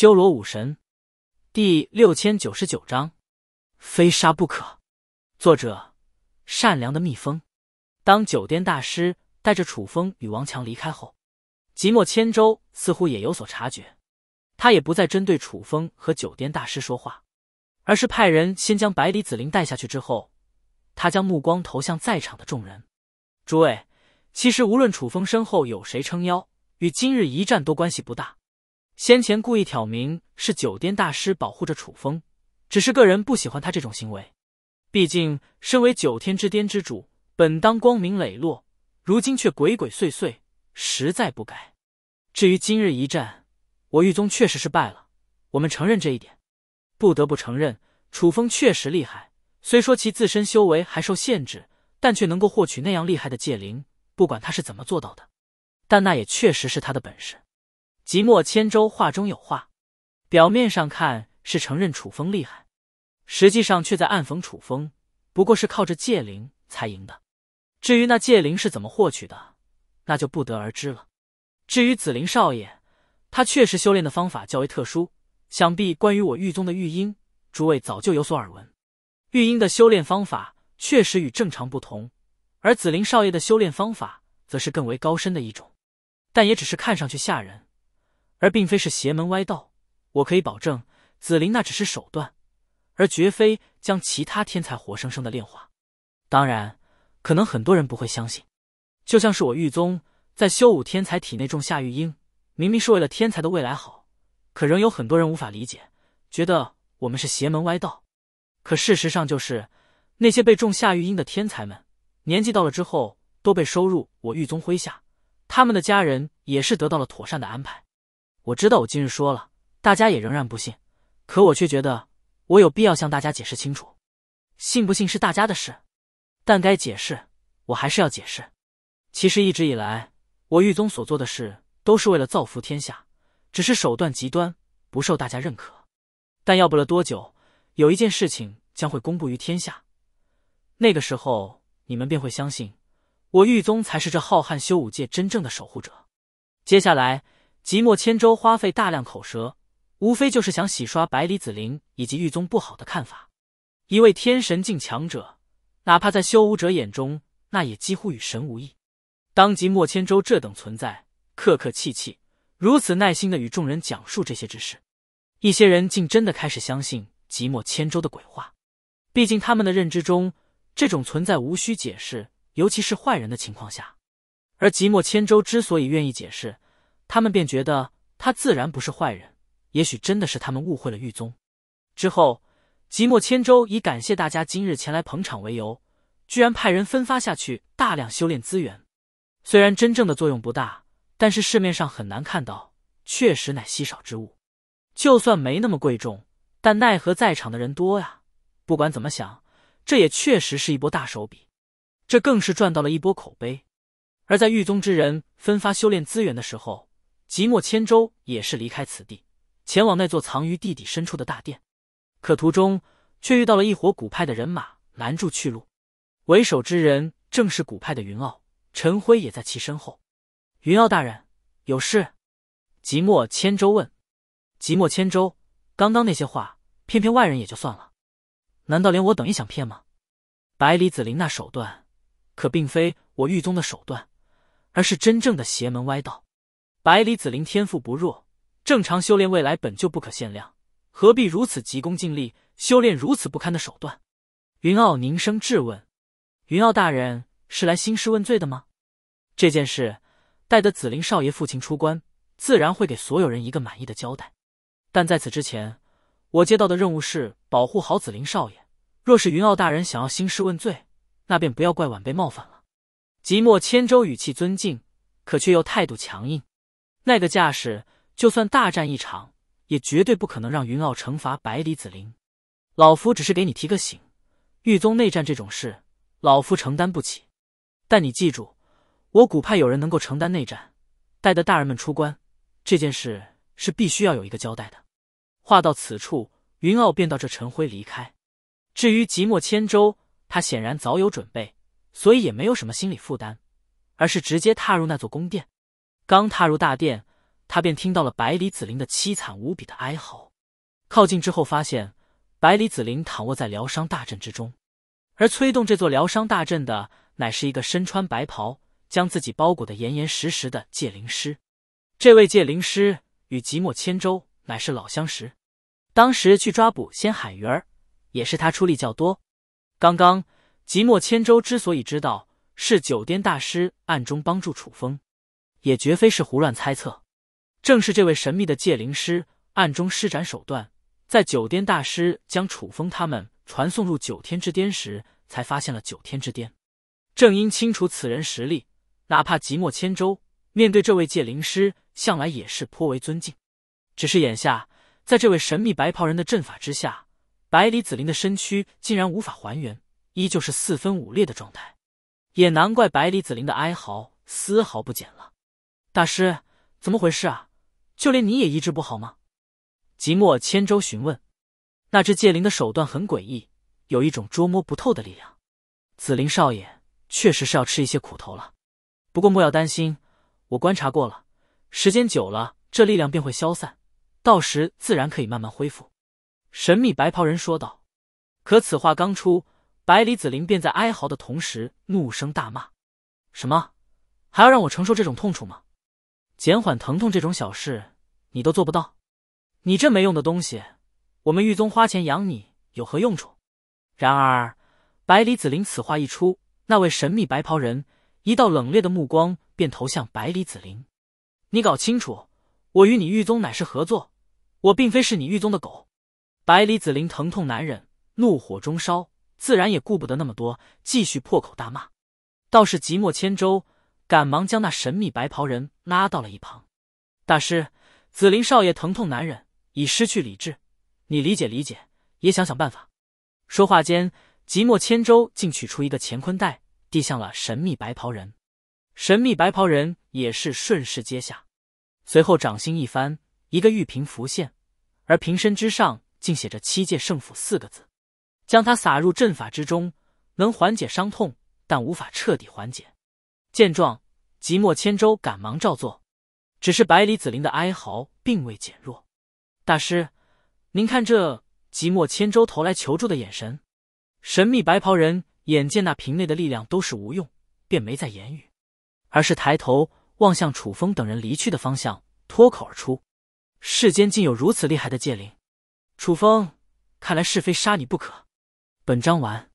修罗武神，第六千九十九章，非杀不可。作者：善良的蜜蜂。当酒店大师带着楚风与王强离开后，即墨千舟似乎也有所察觉，他也不再针对楚风和酒店大师说话，而是派人先将百里紫灵带下去之后，他将目光投向在场的众人。诸位，其实无论楚风身后有谁撑腰，与今日一战都关系不大。先前故意挑明是九天大师保护着楚风，只是个人不喜欢他这种行为。毕竟身为九天之巅之主，本当光明磊落，如今却鬼鬼祟祟，实在不该。至于今日一战，我玉宗确实是败了，我们承认这一点。不得不承认，楚风确实厉害。虽说其自身修为还受限制，但却能够获取那样厉害的界灵，不管他是怎么做到的，但那也确实是他的本事。即墨千舟话中有话，表面上看是承认楚风厉害，实际上却在暗讽楚风不过是靠着借灵才赢的。至于那借灵是怎么获取的，那就不得而知了。至于紫灵少爷，他确实修炼的方法较为特殊，想必关于我玉宗的玉婴，诸位早就有所耳闻。玉婴的修炼方法确实与正常不同，而紫灵少爷的修炼方法则是更为高深的一种，但也只是看上去吓人。而并非是邪门歪道，我可以保证，紫菱那只是手段，而绝非将其他天才活生生的炼化。当然，可能很多人不会相信，就像是我玉宗在修武天才体内种下玉婴，明明是为了天才的未来好，可仍有很多人无法理解，觉得我们是邪门歪道。可事实上就是，那些被种下玉婴的天才们，年纪到了之后都被收入我玉宗麾下，他们的家人也是得到了妥善的安排。我知道，我今日说了，大家也仍然不信，可我却觉得我有必要向大家解释清楚。信不信是大家的事，但该解释我还是要解释。其实一直以来，我玉宗所做的事都是为了造福天下，只是手段极端，不受大家认可。但要不了多久，有一件事情将会公布于天下，那个时候你们便会相信，我玉宗才是这浩瀚修武界真正的守护者。接下来。即墨千舟花费大量口舌，无非就是想洗刷百里子陵以及玉宗不好的看法。一位天神境强者，哪怕在修武者眼中，那也几乎与神无异。当即墨千舟这等存在，客客气气，如此耐心的与众人讲述这些知识，一些人竟真的开始相信即墨千舟的鬼话。毕竟他们的认知中，这种存在无需解释，尤其是坏人的情况下。而即墨千舟之所以愿意解释，他们便觉得他自然不是坏人，也许真的是他们误会了玉宗。之后，即墨千州以感谢大家今日前来捧场为由，居然派人分发下去大量修炼资源。虽然真正的作用不大，但是市面上很难看到，确实乃稀少之物。就算没那么贵重，但奈何在场的人多呀。不管怎么想，这也确实是一波大手笔，这更是赚到了一波口碑。而在狱宗之人分发修炼资源的时候，即墨千舟也是离开此地，前往那座藏于地底深处的大殿，可途中却遇到了一伙古派的人马拦住去路，为首之人正是古派的云傲，陈辉也在其身后。云傲大人，有事？即墨千舟问。即墨千舟，刚刚那些话，骗骗外人也就算了，难道连我等也想骗吗？百里子林那手段，可并非我玉宗的手段，而是真正的邪门歪道。百里紫菱天赋不弱，正常修炼未来本就不可限量，何必如此急功近利，修炼如此不堪的手段？云傲凝声质问：“云傲大人是来兴师问罪的吗？”这件事，待得紫菱少爷父亲出关，自然会给所有人一个满意的交代。但在此之前，我接到的任务是保护好紫菱少爷。若是云傲大人想要兴师问罪，那便不要怪晚辈冒犯了。即墨千舟语气尊敬，可却又态度强硬。那个架势，就算大战一场，也绝对不可能让云傲惩罚百里子陵。老夫只是给你提个醒，玉宗内战这种事，老夫承担不起。但你记住，我古派有人能够承担内战，带的大人们出关这件事是必须要有一个交代的。话到此处，云傲便道：“这陈辉离开。至于即墨千州，他显然早有准备，所以也没有什么心理负担，而是直接踏入那座宫殿。”刚踏入大殿，他便听到了百里子陵的凄惨无比的哀嚎。靠近之后，发现百里子陵躺卧在疗伤大阵之中，而催动这座疗伤大阵的，乃是一个身穿白袍、将自己包裹的严严实实的戒灵师。这位戒灵师与即墨千舟乃是老相识，当时去抓捕仙海鱼儿，也是他出力较多。刚刚即墨千舟之所以知道是九颠大师暗中帮助楚风。也绝非是胡乱猜测，正是这位神秘的界灵师暗中施展手段，在九天大师将楚风他们传送入九天之巅时，才发现了九天之巅。正因清楚此人实力，哪怕寂墨千舟，面对这位界灵师，向来也是颇为尊敬。只是眼下，在这位神秘白袍人的阵法之下，百里紫菱的身躯竟然无法还原，依旧是四分五裂的状态。也难怪百里紫菱的哀嚎丝毫不减了。大师，怎么回事啊？就连你也医治不好吗？即墨千舟询问。那只戒灵的手段很诡异，有一种捉摸不透的力量。紫灵少爷确实是要吃一些苦头了。不过莫要担心，我观察过了，时间久了，这力量便会消散，到时自然可以慢慢恢复。”神秘白袍人说道。可此话刚出，百里紫菱便在哀嚎的同时怒声大骂：“什么？还要让我承受这种痛楚吗？”减缓疼痛这种小事你都做不到，你这没用的东西，我们狱宗花钱养你有何用处？然而，百里子林此话一出，那位神秘白袍人一道冷冽的目光便投向百里子林。你搞清楚，我与你狱宗乃是合作，我并非是你狱宗的狗。百里子林疼痛难忍，怒火中烧，自然也顾不得那么多，继续破口大骂。倒是即墨千舟赶忙将那神秘白袍人。拉到了一旁，大师，紫林少爷疼痛难忍，已失去理智，你理解理解，也想想办法。说话间，即墨千舟竟取出一个乾坤袋，递向了神秘白袍人。神秘白袍人也是顺势接下，随后掌心一翻，一个玉瓶浮现，而瓶身之上竟写着“七界圣府”四个字，将它撒入阵法之中，能缓解伤痛，但无法彻底缓解。见状。即墨千舟赶忙照做，只是百里紫菱的哀嚎并未减弱。大师，您看这即墨千舟投来求助的眼神。神秘白袍人眼见那瓶内的力量都是无用，便没再言语，而是抬头望向楚风等人离去的方向，脱口而出：“世间竟有如此厉害的界灵！楚风，看来是非杀你不可。”本章完。